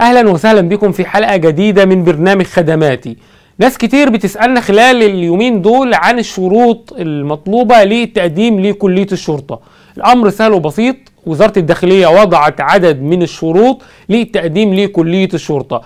اهلا وسهلا بكم في حلقه جديده من برنامج خدماتي ناس كتير بتسالنا خلال اليومين دول عن الشروط المطلوبه للتقديم لكليه الشرطه الامر سهل وبسيط وزاره الداخليه وضعت عدد من الشروط للتقديم لكليه الشرطه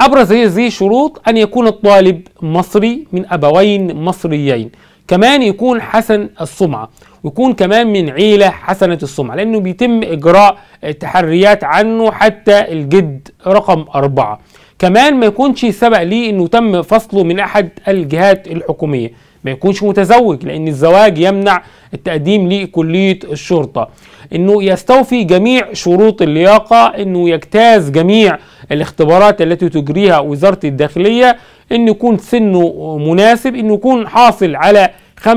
ابرز هذه الشروط ان يكون الطالب مصري من ابوين مصريين كمان يكون حسن السمعة ويكون كمان من عيلة حسنة السمعة لأنه بيتم إجراء تحريات عنه حتى الجد رقم أربعة كمان ما يكونش سبق ليه أنه تم فصله من أحد الجهات الحكومية ما يكونش متزوج لأن الزواج يمنع التقديم لكلية الشرطة أنه يستوفي جميع شروط اللياقة أنه يجتاز جميع الاختبارات التي تجريها وزارة الداخلية انه يكون سنه مناسب انه يكون حاصل على 65%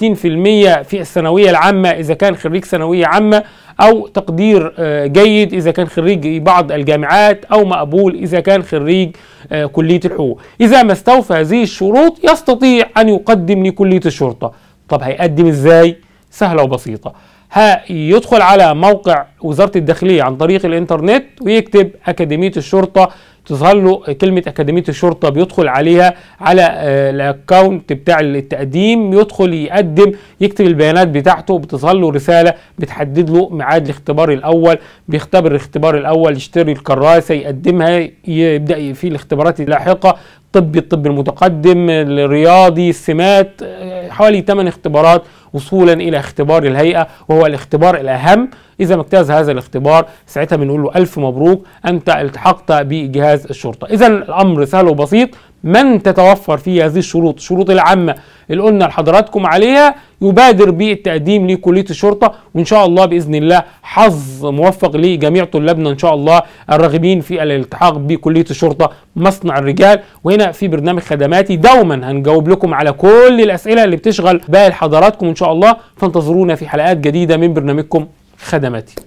في الثانوية العامة إذا كان خريج ثانوية عامة أو تقدير آه، جيد إذا كان خريج بعض الجامعات أو مقبول إذا كان خريج آه، كلية الحقوق إذا ما استوفى هذه الشروط يستطيع أن يقدم لكلية الشرطة طب هيقدم إزاي؟ سهلة وبسيطة هيدخل على موقع وزارة الداخلية عن طريق الإنترنت ويكتب أكاديمية الشرطة تظهر له كلمه اكاديميه الشرطه بيدخل عليها على آه، الاكونت بتاع التقديم يدخل يقدم يكتب البيانات بتاعته بتظهر له رساله بتحدد له ميعاد الاختبار الاول بيختبر الاختبار الاول يشتري الكراسه يقدمها يبدا في الاختبارات اللاحقه طبي الطب المتقدم الرياضي السمات آه، حوالي 8 اختبارات وصولا الى اختبار الهيئه وهو الاختبار الاهم اذا ما اجتاز هذا الاختبار ساعتها بنقول له الف مبروك انت التحقت بجهاز الشرطه اذا الامر سهل وبسيط من تتوفر فيه هذه الشروط الشروط العامة اللي قلنا لحضراتكم عليها يبادر بالتقديم لكلية الشرطة وإن شاء الله بإذن الله حظ موفق لجميع طلابنا إن شاء الله الراغبين في الالتحاق بكلية الشرطة مصنع الرجال وهنا في برنامج خدماتي دوما هنجاوب لكم على كل الأسئلة اللي بتشغل بال حضراتكم إن شاء الله فانتظرونا في حلقات جديدة من برنامجكم خدماتي